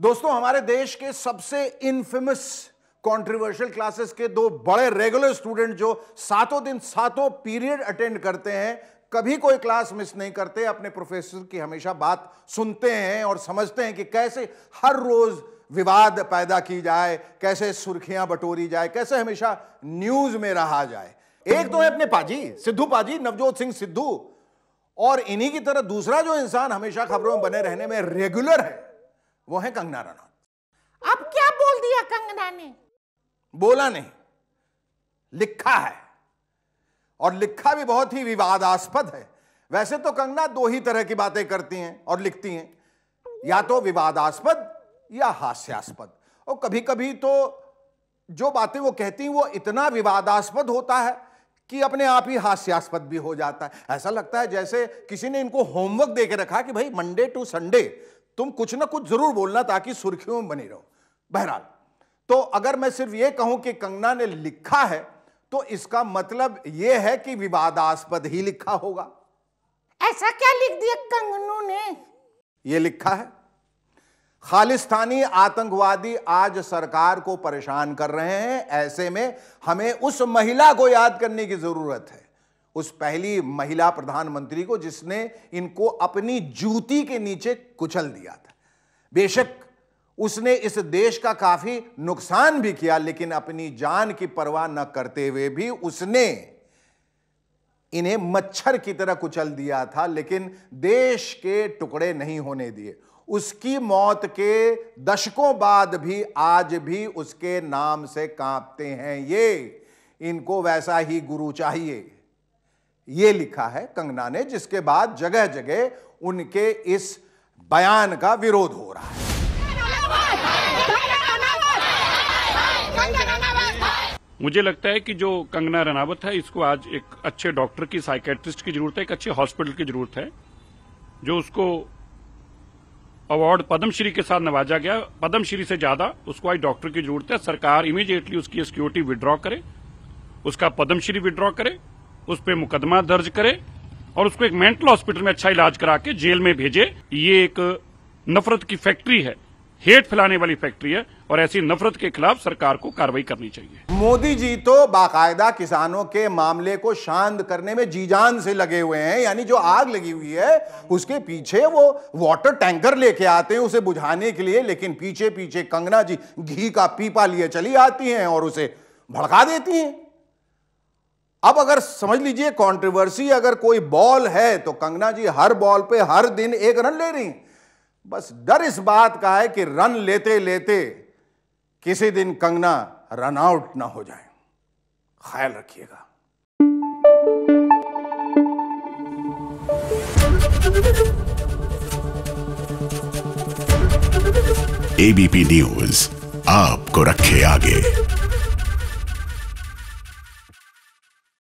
दोस्तों हमारे देश के सबसे इनफेमस कंट्रोवर्शियल क्लासेस के दो बड़े रेगुलर स्टूडेंट जो सातों दिन सातों पीरियड अटेंड करते हैं कभी कोई क्लास मिस नहीं करते अपने प्रोफेसर की हमेशा बात सुनते हैं और समझते हैं कि कैसे हर रोज विवाद पैदा की जाए कैसे सुर्खियां बटोरी जाए कैसे हमेशा न्यूज में रहा जाए एक तो है अपने पाजी सिद्धू पाजी नवजोत सिंह सिद्धू और इन्हीं की तरह दूसरा जो इंसान हमेशा खबरों में बने रहने में रेगुलर है वो है कंगना रनौत अब क्या बोल दिया कंगना ने बोला नहीं लिखा है और लिखा भी बहुत ही विवादास्पद है वैसे तो कंगना दो ही तरह की बातें करती हैं और लिखती हैं या तो विवादास्पद या हास्यास्पद और कभी कभी तो जो बातें वो कहती हैं वो इतना विवादास्पद होता है कि अपने आप ही हास्यास्पद भी हो जाता है ऐसा लगता है जैसे किसी ने इनको होमवर्क दे के रखा कि भाई मंडे टू संडे तुम कुछ ना कुछ जरूर बोलना ताकि सुर्खियों में बने रहो बहरहाल तो अगर मैं सिर्फ ये कहूं कि कंगना ने लिखा है तो इसका मतलब यह है कि विवादास्पद ही लिखा होगा ऐसा क्या लिख दिया कंगनू ने यह लिखा है खालिस्तानी आतंकवादी आज सरकार को परेशान कर रहे हैं ऐसे में हमें उस महिला को याद करने की जरूरत है उस पहली महिला प्रधानमंत्री को जिसने इनको अपनी जूती के नीचे कुचल दिया था बेशक उसने इस देश का काफी नुकसान भी किया लेकिन अपनी जान की परवाह न करते हुए भी उसने इन्हें मच्छर की तरह कुचल दिया था लेकिन देश के टुकड़े नहीं होने दिए उसकी मौत के दशकों बाद भी आज भी उसके नाम से कांपते हैं ये इनको वैसा ही गुरु चाहिए ये लिखा है कंगना ने जिसके बाद जगह जगह उनके इस बयान का विरोध हो रहा है मुझे लगता है कि जो कंगना रनावत है इसको आज एक अच्छे डॉक्टर की साइकेट्रिस्ट की जरूरत है एक अच्छे हॉस्पिटल की जरूरत है जो उसको अवार्ड पद्मश्री के साथ नवाजा गया पद्मश्री से ज्यादा उसको आज डॉक्टर की जरूरत है सरकार इमीडिएटली उसकी सिक्योरिटी विड्रॉ करे उसका पद्मश्री विड्रॉ करे उस पर मुकदमा दर्ज करे और उसको एक मेंटल हॉस्पिटल में अच्छा इलाज करा के जेल में भेजे ये एक नफरत की फैक्ट्री है हेट फैलाने वाली फैक्ट्री है और ऐसी नफरत के खिलाफ सरकार को कार्रवाई करनी चाहिए मोदी जी तो बाकायदा किसानों के मामले को शांत करने में जी जान से लगे हुए हैं यानी जो आग लगी हुई है उसके पीछे वो वाटर टैंकर लेके आते हैं उसे बुझाने के लिए लेकिन पीछे पीछे कंगना जी घी का पीपा लिए चली आती हैं और उसे भड़का देती हैं अब अगर समझ लीजिए कंट्रोवर्सी अगर कोई बॉल है तो कंगना जी हर बॉल पे हर दिन एक रन ले रही बस डर इस बात का है कि रन लेते लेते किसी दिन कंगना रन आउट ना हो जाए ख्याल रखिएगा एबीपी न्यूज आपको रखे आगे